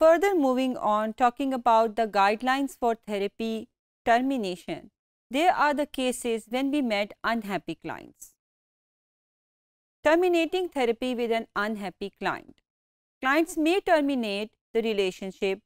Further moving on, talking about the guidelines for therapy termination, there are the cases when we met unhappy clients. Terminating therapy with an unhappy client. Clients may terminate the relationship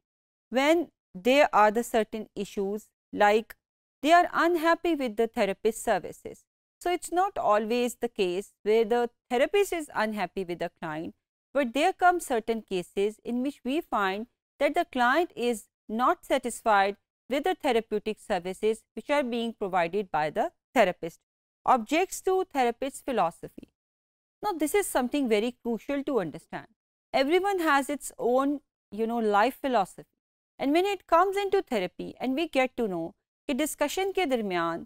when there are the certain issues like they are unhappy with the therapist services. So, it is not always the case where the therapist is unhappy with the client, but there come certain cases in which we find that the client is not satisfied with the therapeutic services which are being provided by the therapist. Objects to therapist's philosophy. Now, this is something very crucial to understand. Everyone has its own, you know, life philosophy. And when it comes into therapy and we get to know कि discussion ke दरमियान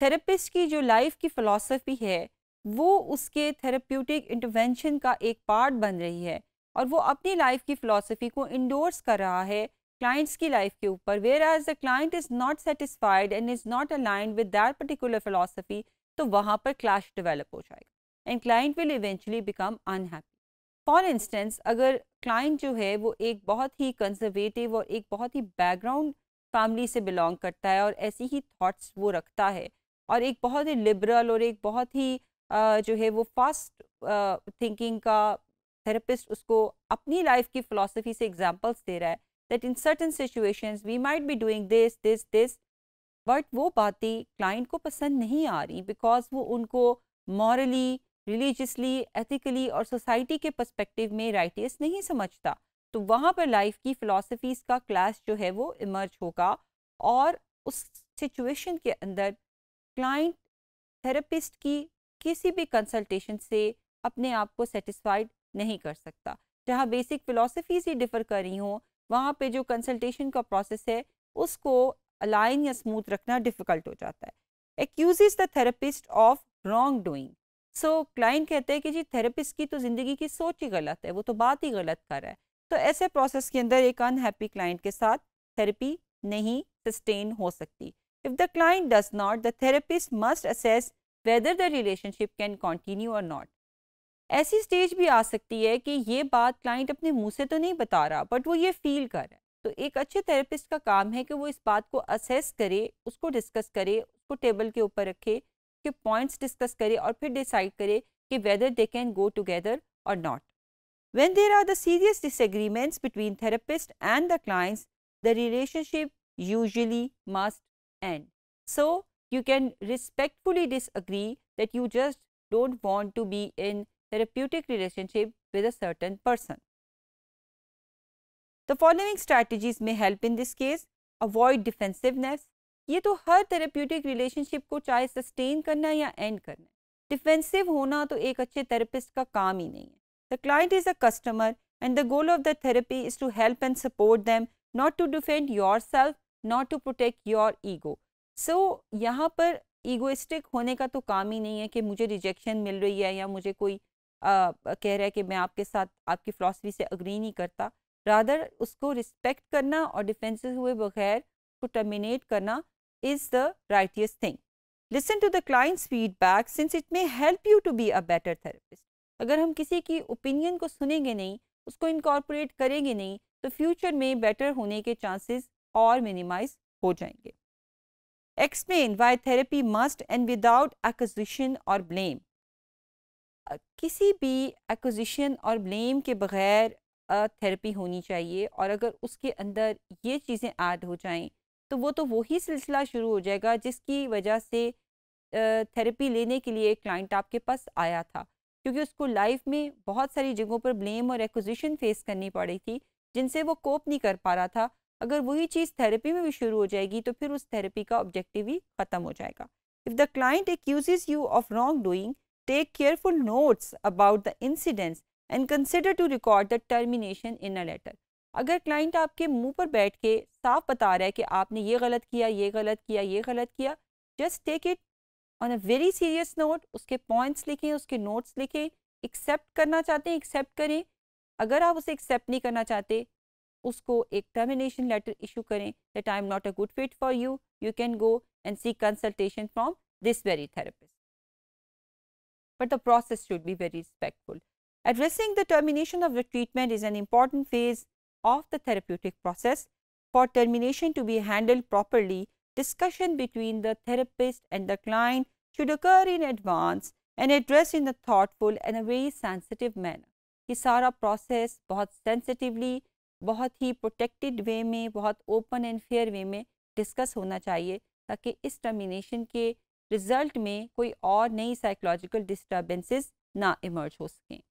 therapist ki jo life ki philosophy hai. वो उसके therapeutic intervention का एक part बन रही है और वो अपनी लाइफ की फ़िलासफ़ी को इंडोर्स कर रहा है क्लाइंट्स की लाइफ के ऊपर whereas the client is not satisfied and is not aligned with that particular philosophy तो वहाँ पर क्लैश डिवेलप हो जाएगा and client will eventually become unhappy for instance अगर क्लाइंट जो है वो एक बहुत ही कंजर्वेटिव और एक बहुत ही बैकग्राउंड फैमिली से बिलोंग करता है और ऐसी ही थाट्स वो रखता है और एक बहुत ही लिबरल और एक बहुत ही जो है वो फास्ट थिंकिंग का थेरेपिस्ट उसको अपनी लाइफ की फिलोसफी से एग्जाम्पल्स दे रहा है that in certain situations we might be doing this this this but वो बातें क्लाइंट को पसंद नहीं आ रही बिकॉज वो उनको मॉरली रिलीजसली एथिकली और सोसाइटी के पर्स्पेक्टिव में राइटियस नहीं समझता तो वहाँ पर लाइफ की फ़िलासफ़ीज़ का क्लास जो है वो इमर्ज होगा और उस सिचुएशन के अंदर क्लाइंट थेरेपिस्ट की किसी भी कंसल्टेशन से अपने आप को सेटिस्फाइड नहीं कर सकता जहाँ बेसिक फिलोसफीज ही डिफ़र कर रही हूँ वहाँ पे जो कंसल्टेशन का प्रोसेस है उसको अलाइन या स्मूथ रखना डिफ़िकल्ट हो जाता है accuse the therapist of wrongdoing so client कहते हैं कि जी थेरेपिस्ट की तो ज़िंदगी की सोच ही गलत है वो तो बात ही गलत कर रहा है तो ऐसे प्रोसेस के अंदर एक अनहैप्पी क्लाइंट के साथ थेरेपी नहीं सस्टेन हो सकती if the client does not the therapist must assess whether the relationship can continue और नॉट ऐसी स्टेज भी आ सकती है कि ये बात क्लाइंट अपने मुंह से तो नहीं बता रहा बट वो ये फील कर रहा है तो एक अच्छे थेरेपिस्ट का काम है कि वो इस बात को असेस करे उसको डिस्कस करे उसको टेबल के ऊपर रखे के पॉइंट्स डिस्कस करे और फिर डिसाइड करे कि whether they can go together और not when there are the serious disagreements between therapist and the clients the relationship usually must end so you can respectfully disagree that you just do not want to be in therapeutic relationship with a certain person. The following strategies may help in this case avoid defensiveness. ये तो हर therapeutic relationship को चाहे sustain करना या end करना Defensive होना तो एक अच्छे therapist का काम ही नहीं है. The client is a customer, and the goal of the therapy is to help and support them, not to defend yourself, not to protect your ego. So so, यहाँ पर ईगोइस्टिक होने का तो काम ही नहीं है कि मुझे रिजेक्शन मिल रही है या मुझे कोई आ, कह रहा है कि मैं आपके साथ आपकी फ़िलासफ़ी से अग्री नहीं करता रादर उसको रिस्पेक्ट करना और डिफेंस हुए बगैर को टर्मिनेट करना is the righteous thing listen to the client's feedback since it may help you to be a better therapist अगर हम किसी की ओपिनियन को सुनेंगे नहीं उसको इनकॉर्पोरेट करेंगे नहीं तो फ्यूचर में बेटर होने के चांसेस और मिनिमाइज हो जाएंगे explain why therapy must end without accusation और ब्लेम किसी भी एक्विजिशन और ब्लेम के बगैर थेरेपी होनी चाहिए और अगर उसके अंदर ये चीज़ें ऐड हो जाएं तो वो तो वही सिलसिला शुरू हो जाएगा जिसकी वजह से थेरेपी लेने के लिए क्लाइंट आपके पास आया था क्योंकि उसको लाइफ में बहुत सारी जगहों पर ब्लेम और एक्विजिशन फेस करनी पड़ी थी जिनसे वो कोप नहीं कर पा रहा था अगर वही चीज़ थेरेपी में भी शुरू हो जाएगी तो फिर उस थेरेपी का ऑब्जेक्टिव ही खत्म हो जाएगा if the client accuses you of wrongdoing take careful notes about the incidents and consider to record the termination in a letter अगर क्लाइंट आपके मुंह पर बैठ के साफ बता रहा है कि आपने ये गलत किया ये गलत किया ये गलत किया just take it on a very serious note उसके पॉइंट्स लिखें उसके नोट्स लिखें एक्सेप्ट करना चाहते हैं एक्सेप्ट करें अगर आप उसे एक्सेप्ट नहीं करना चाहते उसको एक टर्मिनेशन लेटर इशू करें that I am not a good fit for you you can go and seek consultation from this very therapist. But the process should be very respectful. Addressing the termination of the treatment is an important phase of the therapeutic process. For termination to be handled properly, discussion between the therapist and the client should occur in advance and addressed in a thoughtful and a very sensitive manner. ये our process both sensitively बहुत ही protected वे में बहुत open and fair वे में discuss होना चाहिए ताकि इस termination के रिज़ल्ट में कोई और नई साइकोलॉजिकल डिस्टर्बेंसेस ना इमर्ज हो सकें